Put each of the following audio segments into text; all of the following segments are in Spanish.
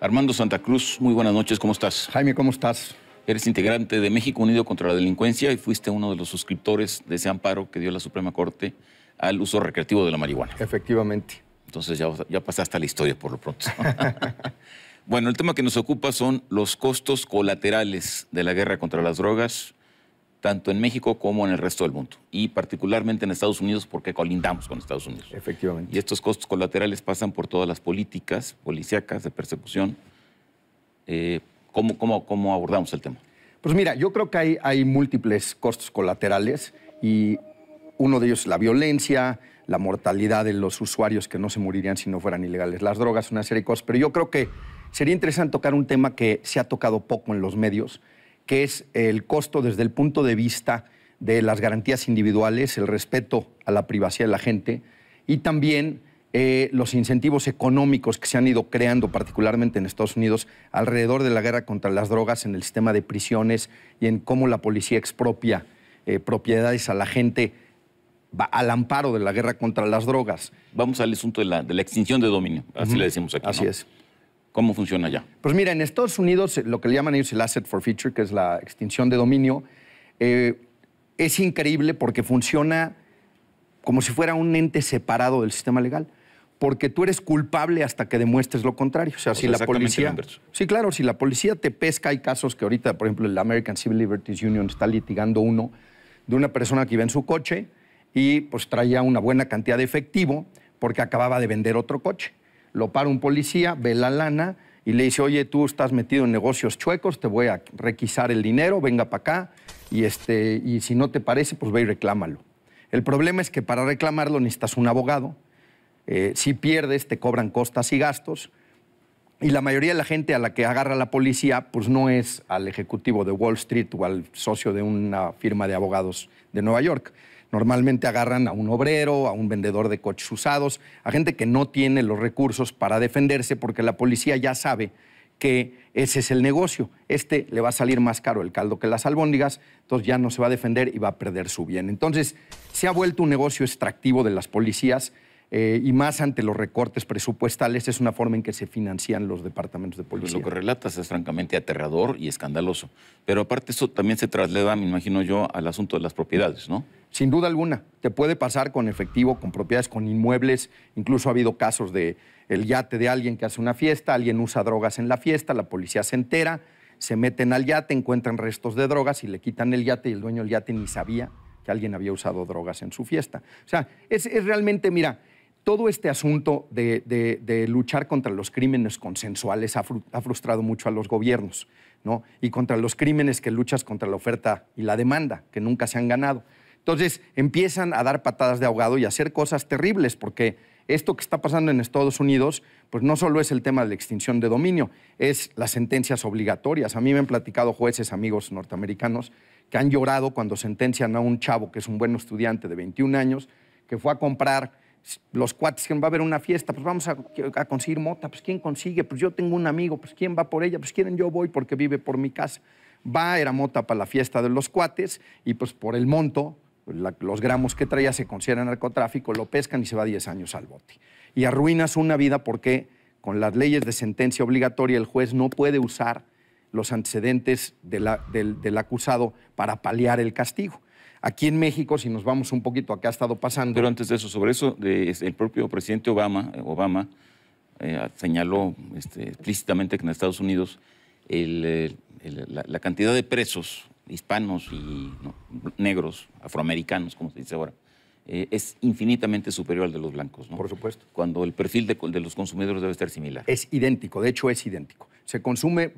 Armando Santa Cruz, muy buenas noches, ¿cómo estás? Jaime, ¿cómo estás? Eres integrante de México Unido contra la Delincuencia y fuiste uno de los suscriptores de ese amparo que dio la Suprema Corte al uso recreativo de la marihuana. Efectivamente. Entonces ya, ya pasaste a la historia por lo pronto. bueno, el tema que nos ocupa son los costos colaterales de la guerra contra las drogas tanto en México como en el resto del mundo, y particularmente en Estados Unidos porque colindamos con Estados Unidos. Efectivamente. Y estos costos colaterales pasan por todas las políticas policíacas de persecución. Eh, ¿cómo, cómo, cómo, abordamos el tema? Pues mira, yo creo que hay, hay múltiples costos colaterales y uno de ellos es la violencia, la mortalidad de los usuarios que no se morirían si no fueran ilegales, las drogas, una serie de cosas. Pero yo creo que sería interesante tocar un tema que se ha tocado poco en los medios, que es el costo desde el punto de vista de las garantías individuales, el respeto a la privacidad de la gente y también eh, los incentivos económicos que se han ido creando, particularmente en Estados Unidos, alrededor de la guerra contra las drogas, en el sistema de prisiones y en cómo la policía expropia eh, propiedades a la gente al amparo de la guerra contra las drogas. Vamos al asunto de la, extinción de dominio, así le decimos aquí. Así es. ¿Cómo funciona ya? Pues mira, en Estados Unidos lo que le llaman ellos el asset for feature, que es la extinción de dominio, eh, es increíble porque funciona como si fuera un ente separado del sistema legal. Porque tú eres culpable hasta que demuestres lo contrario. O sea, si la policía. Sí, claro, si la policía te pesca, hay casos que ahorita, por ejemplo, el American Civil Liberties Union está litigando uno de una persona que iba en su coche y pues traía una buena cantidad de efectivo porque acababa de vender otro coche lo para un policía, ve la lana y le dice, oye, tú estás metido en negocios chuecos, te voy a requisar el dinero, venga para acá y, este, y si no te parece, pues ve y reclámalo. El problema es que para reclamarlo necesitas un abogado, eh, si pierdes te cobran costas y gastos y la mayoría de la gente a la que agarra la policía pues no es al ejecutivo de Wall Street o al socio de una firma de abogados de Nueva York. Normalmente agarran a un obrero, a un vendedor de coches usados, a gente que no tiene los recursos para defenderse porque la policía ya sabe que ese es el negocio. Este le va a salir más caro el caldo que las albóndigas, entonces ya no se va a defender y va a perder su bien. Entonces, se ha vuelto un negocio extractivo de las policías eh, y más ante los recortes presupuestales es una forma en que se financian los departamentos de policía. Pues lo que relatas es francamente aterrador y escandaloso, pero aparte eso también se traslada, me imagino yo, al asunto de las propiedades, ¿no? sin duda alguna. Te puede pasar con efectivo, con propiedades, con inmuebles. Incluso ha habido casos de el yate de alguien que hace una fiesta, alguien usa drogas en la fiesta, la policía se entera, se meten al yate, encuentran restos de drogas y le quitan el yate y el dueño del yate ni sabía que alguien había usado drogas en su fiesta. O sea, es, realmente, mira, todo este asunto de, luchar contra los crímenes consensuales ha, frustrado mucho a los gobiernos, ¿no? Y contra los crímenes que luchas contra la oferta y la demanda, que nunca se han ganado. Entonces empiezan a dar patadas de ahogado y a hacer cosas terribles, porque esto que está pasando en Estados Unidos, pues no solo es el tema de la extinción de dominio, es las sentencias obligatorias. A mí me han platicado jueces, amigos norteamericanos, que han llorado cuando sentencian a un chavo que es un buen estudiante de 21 años, que fue a comprar los cuates que va a haber una fiesta, pues vamos a, a, conseguir mota, pues ¿quién consigue? Pues yo tengo un amigo, pues ¿quién va por ella? Pues quieren, yo voy porque vive por mi casa. Va, era mota para la fiesta de los cuates y pues por el monto los gramos que traía se consideran narcotráfico, lo pescan y se va 10 años al bote. Y arruinas una vida porque con las leyes de sentencia obligatoria el juez no puede usar los antecedentes del, acusado para paliar el castigo. Aquí en México, si nos vamos un poquito a qué ha estado pasando. Pero antes de eso, sobre eso, el propio presidente Obama, eh, Obama eh, señaló este, explícitamente que en Estados Unidos la, cantidad de presos hispanos y negros, afroamericanos, como se dice ahora, eh, es infinitamente superior al de los blancos. ¿no? Por supuesto. Cuando el perfil de, los consumidores debe ser similar. Es idéntico, de hecho es idéntico. Se consume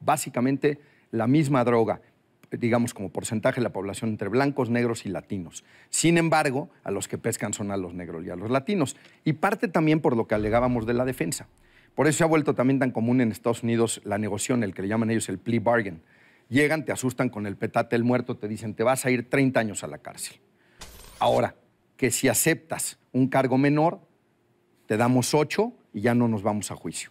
básicamente la misma droga, digamos como porcentaje de la población entre blancos, negros y latinos. Sin embargo, a los que pescan son a los negros y a los latinos. Y parte también por lo que alegábamos de la defensa. Por eso se ha vuelto también tan común en Estados Unidos la negociación, el que le llaman ellos el plea bargain, Llegan, te asustan con el petate el muerto, te dicen, te vas a ir 30 años a la cárcel. Ahora, que si aceptas un cargo menor, te damos 8 y ya no nos vamos a juicio.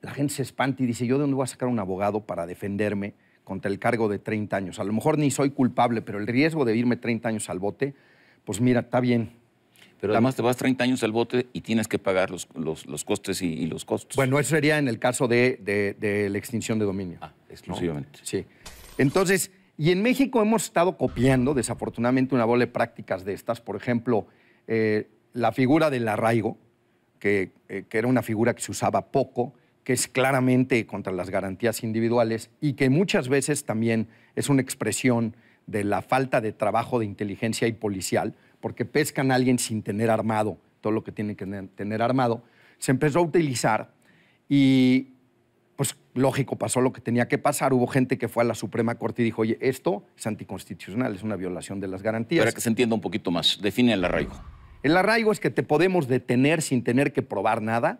La gente se espanta y dice, ¿yo de dónde voy a sacar un abogado para defenderme contra el cargo de 30 años? A lo mejor ni soy culpable, pero el riesgo de irme 30 años al bote, pues mira, está bien, pero además te vas 30 años al bote y tienes que pagar los, costes y, los costos. Bueno, eso sería en el caso de, la extinción de dominio. Ah, exclusivamente. Sí. Entonces, y en México hemos estado copiando, desafortunadamente, una bola de prácticas de estas. Por ejemplo, eh, la figura del arraigo, eh, que, era una figura que se usaba poco, que es claramente contra las garantías individuales y que muchas veces también es una expresión de la falta de trabajo de inteligencia y policial porque pescan a alguien sin tener armado todo lo que tienen que tener armado, se empezó a utilizar y pues lógico, pasó lo que tenía que pasar. Hubo gente que fue a la Suprema Corte y dijo, oye, esto es anticonstitucional, es una violación de las garantías. Para que se entienda un poquito más, define el arraigo. El arraigo es que te podemos detener sin tener que probar nada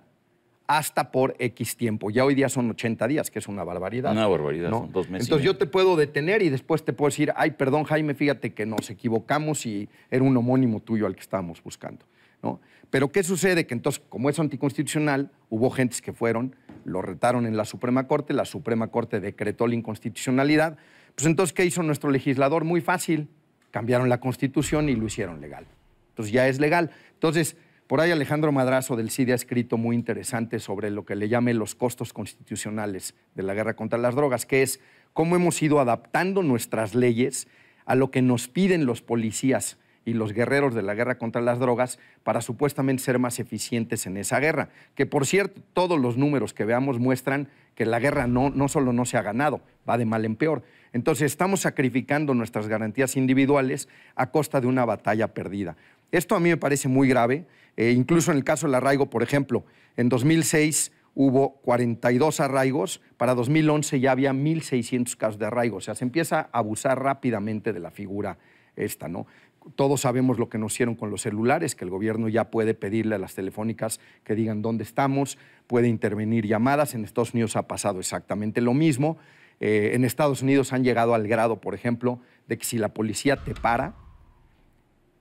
hasta por X tiempo. Ya hoy día son 80 días, que es una barbaridad. Una barbaridad, son dos meses. Entonces yo te puedo detener y después te puedo decir, ay, perdón Jaime, fíjate que nos equivocamos y era un homónimo tuyo al que estábamos buscando. ¿no? Pero ¿qué sucede? Que entonces, como es anticonstitucional, hubo gentes que fueron, lo retaron en la Suprema Corte, la Suprema Corte decretó la inconstitucionalidad. Pues entonces, ¿qué hizo nuestro legislador? Muy fácil, cambiaron la Constitución y lo hicieron legal. Entonces ya es legal. Entonces, por ahí Alejandro Madrazo del CIDE ha escrito muy interesante sobre lo que le llame los costos constitucionales de la guerra contra las drogas, que es cómo hemos ido adaptando nuestras leyes a lo que nos piden los policías y los guerreros de la guerra contra las drogas para supuestamente ser más eficientes en esa guerra. Que por cierto, todos los números que veamos muestran que la guerra no, no solo no se ha ganado, va de mal en peor. Entonces estamos sacrificando nuestras garantías individuales a costa de una batalla perdida. Esto a mí me parece muy grave eh, incluso en el caso del arraigo, por ejemplo, en 2006 hubo 42 arraigos, para 2011 ya había 1.600 casos de arraigo, o sea, se empieza a abusar rápidamente de la figura esta, ¿no? Todos sabemos lo que nos hicieron con los celulares, que el gobierno ya puede pedirle a las telefónicas que digan dónde estamos, puede intervenir llamadas, en Estados Unidos ha pasado exactamente lo mismo, eh, en Estados Unidos han llegado al grado, por ejemplo, de que si la policía te para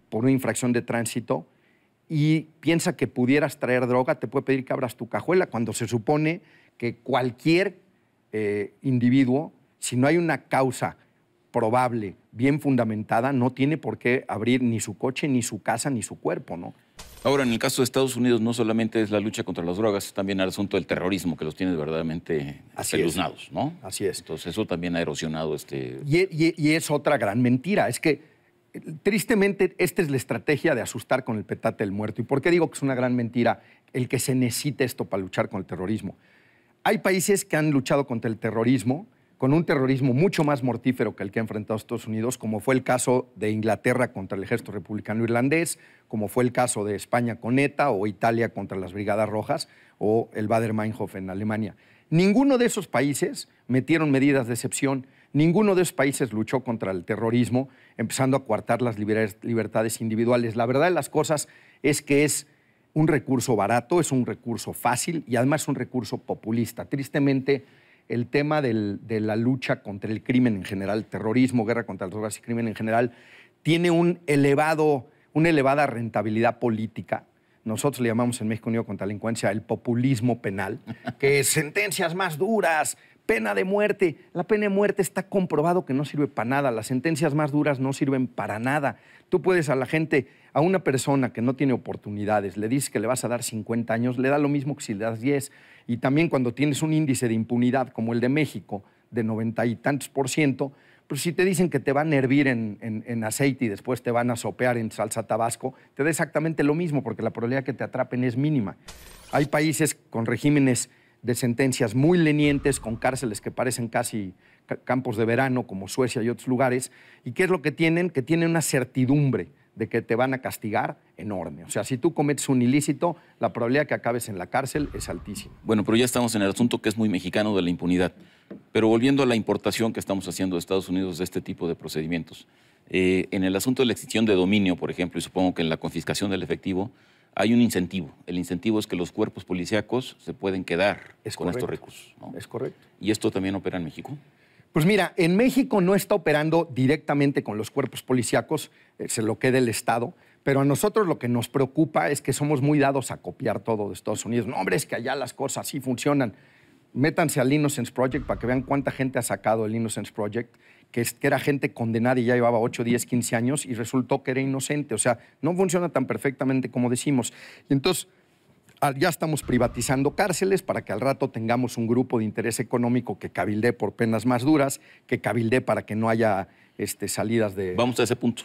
por una infracción de tránsito, y piensa que pudieras traer droga, te puede pedir que abras tu cajuela, cuando se supone que cualquier eh, individuo, si no hay una causa probable, bien fundamentada, no tiene por qué abrir ni su coche, ni su casa, ni su cuerpo, ¿no? Ahora, en el caso de Estados Unidos, no solamente es la lucha contra las drogas, es también el asunto del terrorismo que los tiene verdaderamente apeluznados, ¿no? Así es. Entonces, eso también ha erosionado este. Y, y, es otra gran mentira. Es que tristemente, esta es la estrategia de asustar con el petate del muerto. ¿Y por qué digo que es una gran mentira el que se necesite esto para luchar con el terrorismo? Hay países que han luchado contra el terrorismo con un terrorismo mucho más mortífero que el que ha enfrentado Estados Unidos, como fue el caso de Inglaterra contra el ejército republicano irlandés, como fue el caso de España con ETA o Italia contra las Brigadas Rojas o el Bader-Meinhof en Alemania. Ninguno de esos países metieron medidas de excepción. Ninguno de esos países luchó contra el terrorismo, empezando a coartar las libertades individuales. La verdad de las cosas es que es un recurso barato, es un recurso fácil y además un recurso populista. Tristemente, el tema de la lucha contra el crimen en general, terrorismo, guerra contra las drogas y crimen en general, tiene un elevado, una elevada rentabilidad política. Nosotros le llamamos en México Unido contra la Delincuencia el populismo penal, que es sentencias más duras, Pena de muerte. La pena de muerte está comprobado que no sirve para nada. Las sentencias más duras no sirven para nada. Tú puedes a la gente, a una persona que no tiene oportunidades, le dices que le vas a dar 50 años, le da lo mismo que si le das 10. Y también cuando tienes un índice de impunidad como el de México, de 90 y tantos por ciento, pues si te dicen que te van a hervir en, en, aceite y después te van a sopear en salsa tabasco, te da exactamente lo mismo porque la probabilidad que te atrapen es mínima. Hay países con regímenes de sentencias muy lenientes, con cárceles que parecen casi campos de verano, como Suecia y otros lugares. ¿Y qué es lo que tienen? Que tienen una certidumbre de que te van a castigar enorme. O sea, si tú cometes un ilícito, la probabilidad que acabes en la cárcel es altísima. Bueno, pero ya estamos en el asunto que es muy mexicano de la impunidad. Pero volviendo a la importación que estamos haciendo de Estados Unidos de este tipo de procedimientos, eh, en el asunto de la extinción de dominio, por ejemplo, y supongo que en la confiscación del efectivo, hay un incentivo. El incentivo es que los cuerpos policíacos se pueden quedar con estos recursos. Es correcto. ¿Y esto también opera en México? Pues mira, en México no está operando directamente con los cuerpos policíacos, eh, se lo queda el Estado, pero a nosotros lo que nos preocupa es que somos muy dados a copiar todo de Estados Unidos. No, hombre, es que allá las cosas sí funcionan métanse al Innocence Project para que vean cuánta gente ha sacado el Innocence Project, que, es, que era gente condenada y ya llevaba 8, 10, 15 años y resultó que era inocente. O sea, no funciona tan perfectamente como decimos. Y entonces, ya estamos privatizando cárceles para que al rato tengamos un grupo de interés económico que cabilde por penas más duras, que cabilde para que no haya este, salidas de... Vamos a ese punto.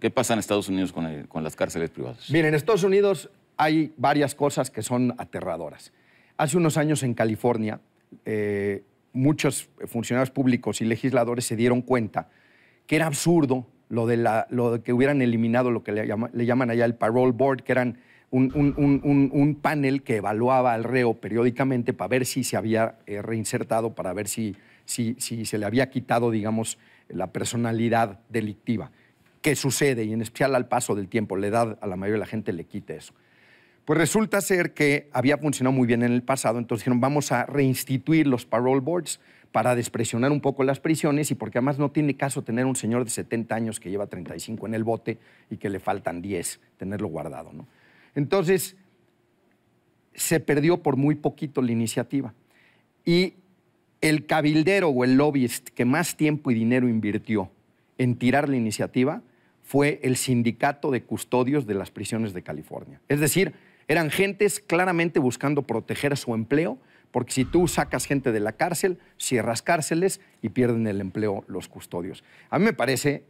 ¿Qué pasa en Estados Unidos con, con las cárceles privadas? Miren, en Estados Unidos hay varias cosas que son aterradoras. Hace unos años en California, eh, muchos funcionarios públicos y legisladores se dieron cuenta que era absurdo lo de, lo que hubieran eliminado lo que le, llaman allá el parole board, que eran un, panel que evaluaba al reo periódicamente para ver si se había eh, reinsertado, para ver si, si, se le había quitado, digamos, la personalidad delictiva. ¿Qué sucede? Y en especial al paso del tiempo, le da a la mayoría de la gente le quita eso. Pues resulta ser que había funcionado muy bien en el pasado, entonces dijeron, vamos a reinstituir los parole boards para despresionar un poco las prisiones y porque además no tiene caso tener un señor de 70 años que lleva 35 en el bote y que le faltan 10, tenerlo guardado. ¿no? Entonces, se perdió por muy poquito la iniciativa. Y el cabildero o el lobbyist que más tiempo y dinero invirtió en tirar la iniciativa fue el sindicato de custodios de las prisiones de California. Es decir, eran gentes claramente buscando proteger su empleo, porque si tú sacas gente de la cárcel, cierras cárceles y pierden el empleo los custodios. A mí me parece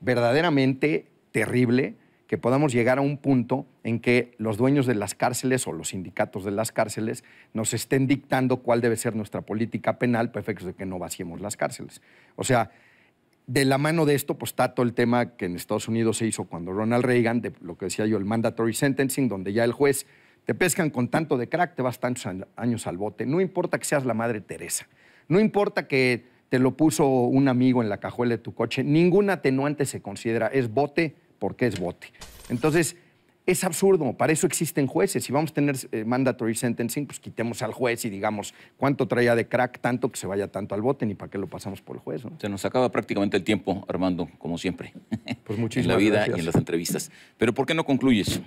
verdaderamente terrible que podamos llegar a un punto en que los dueños de las cárceles o los sindicatos de las cárceles nos estén dictando cuál debe ser nuestra política penal para efectos de que no vaciemos las cárceles. O sea, de la mano de esto, pues está todo el tema que en Estados Unidos se hizo cuando Ronald Reagan, de lo que decía yo, el mandatory sentencing, donde ya el juez te pescan con tanto de crack, te vas tantos años al bote. No importa que seas la madre Teresa, no importa que te lo puso un amigo en la cajuela de tu coche, ningún atenuante se considera, es bote porque es bote. Entonces, es absurdo, para eso existen jueces. Si vamos a tener eh, mandatory sentencing, pues quitemos al juez y digamos cuánto traía de crack, tanto que se vaya tanto al bote, ni para qué lo pasamos por el juez. Se nos acaba prácticamente el tiempo, Armando, como siempre. Pues muchísimas En la vida y en las entrevistas. Pero ¿por qué no concluyes?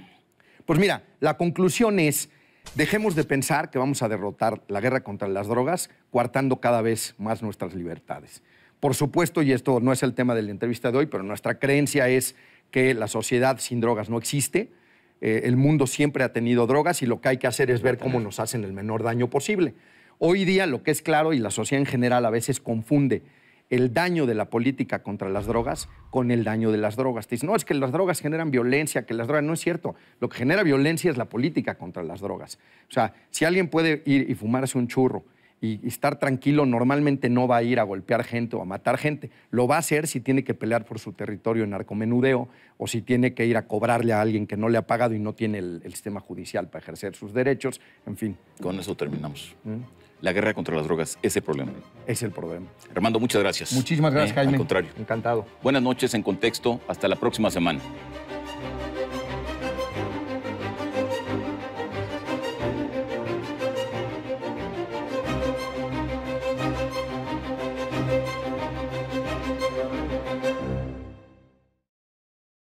Pues mira, la conclusión es, dejemos de pensar que vamos a derrotar la guerra contra las drogas, coartando cada vez más nuestras libertades. Por supuesto, y esto no es el tema de la entrevista de hoy, pero nuestra creencia es que la sociedad sin drogas no existe, eh, el mundo siempre ha tenido drogas y lo que hay que hacer es ver cómo nos hacen el menor daño posible. Hoy día lo que es claro y la sociedad en general a veces confunde el daño de la política contra las drogas con el daño de las drogas. no, es que las drogas generan violencia, que las drogas no es cierto. Lo que genera violencia es la política contra las drogas. O sea, si alguien puede ir y fumarse un churro y, estar tranquilo, normalmente no va a ir a golpear gente o a matar gente. Lo va a hacer si tiene que pelear por su territorio en narcomenudeo o si tiene que ir a cobrarle a alguien que no le ha pagado y no tiene el, sistema judicial para ejercer sus derechos, en fin. Con eso terminamos. ¿Mm? La guerra contra las drogas es el problema. Es el problema. Armando, muchas gracias. Muchísimas gracias, Jaime. Al contrario. Encantado. Buenas noches en Contexto. Hasta la próxima semana.